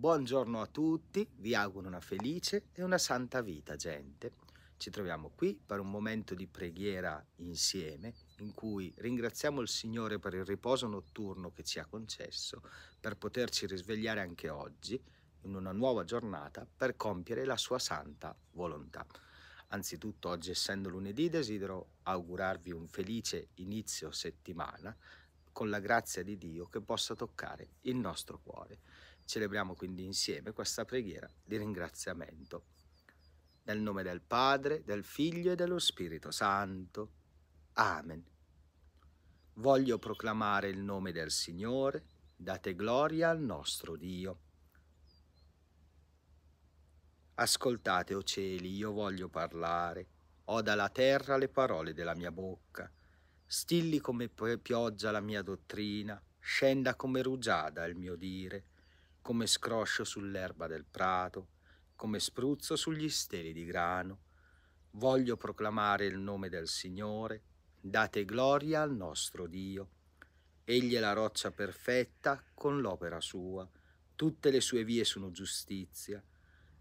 Buongiorno a tutti, vi auguro una felice e una santa vita, gente. Ci troviamo qui per un momento di preghiera insieme in cui ringraziamo il Signore per il riposo notturno che ci ha concesso per poterci risvegliare anche oggi in una nuova giornata per compiere la sua santa volontà. Anzitutto oggi essendo lunedì desidero augurarvi un felice inizio settimana con la grazia di Dio che possa toccare il nostro cuore. Celebriamo quindi insieme questa preghiera di ringraziamento. Nel nome del Padre, del Figlio e dello Spirito Santo. Amen. Voglio proclamare il nome del Signore, date gloria al nostro Dio. Ascoltate, o cieli, io voglio parlare, ho dalla terra le parole della mia bocca. Stilli come pioggia la mia dottrina, scenda come rugiada il mio dire come scroscio sull'erba del prato, come spruzzo sugli steli di grano. Voglio proclamare il nome del Signore, date gloria al nostro Dio. Egli è la roccia perfetta con l'opera sua, tutte le sue vie sono giustizia,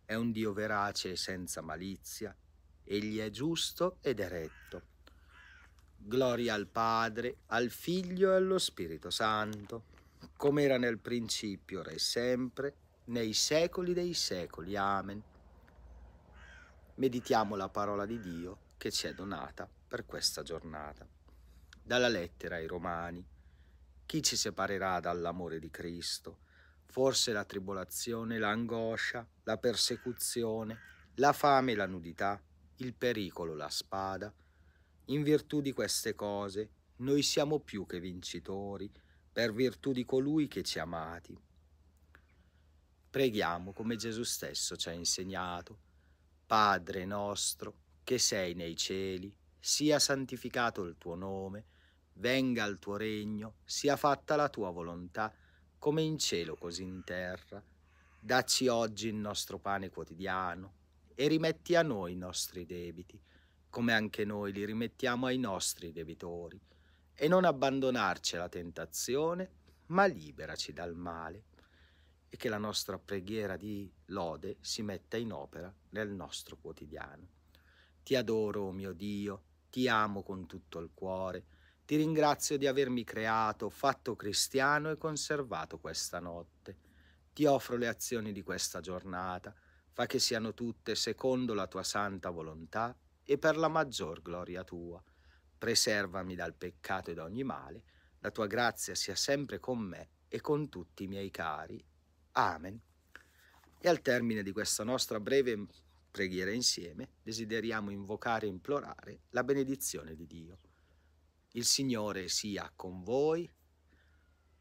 è un Dio verace e senza malizia, egli è giusto ed eretto. Gloria al Padre, al Figlio e allo Spirito Santo come era nel principio, ora e sempre, nei secoli dei secoli. Amen. Meditiamo la parola di Dio che ci è donata per questa giornata. Dalla lettera ai Romani, chi ci separerà dall'amore di Cristo? Forse la tribolazione, l'angoscia, la persecuzione, la fame e la nudità, il pericolo, la spada. In virtù di queste cose, noi siamo più che vincitori, per virtù di colui che ci ha amati. Preghiamo come Gesù stesso ci ha insegnato. Padre nostro, che sei nei cieli, sia santificato il tuo nome, venga il tuo regno, sia fatta la tua volontà, come in cielo così in terra. Dacci oggi il nostro pane quotidiano e rimetti a noi i nostri debiti, come anche noi li rimettiamo ai nostri debitori e non abbandonarci alla tentazione, ma liberaci dal male e che la nostra preghiera di lode si metta in opera nel nostro quotidiano. Ti adoro, oh mio Dio, ti amo con tutto il cuore, ti ringrazio di avermi creato, fatto cristiano e conservato questa notte. Ti offro le azioni di questa giornata, fa che siano tutte secondo la tua santa volontà e per la maggior gloria tua Preservami dal peccato e da ogni male, la tua grazia sia sempre con me e con tutti i miei cari. Amen. E al termine di questa nostra breve preghiera insieme, desideriamo invocare e implorare la benedizione di Dio. Il Signore sia con voi,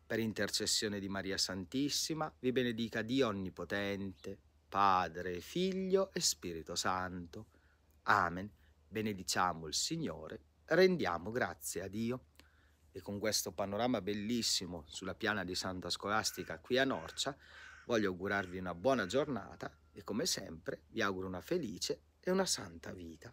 per intercessione di Maria Santissima, vi benedica Dio Onnipotente, Padre, Figlio e Spirito Santo. Amen. Benediciamo il Signore rendiamo grazie a Dio. E con questo panorama bellissimo sulla piana di Santa Scolastica qui a Norcia, voglio augurarvi una buona giornata e come sempre vi auguro una felice e una santa vita.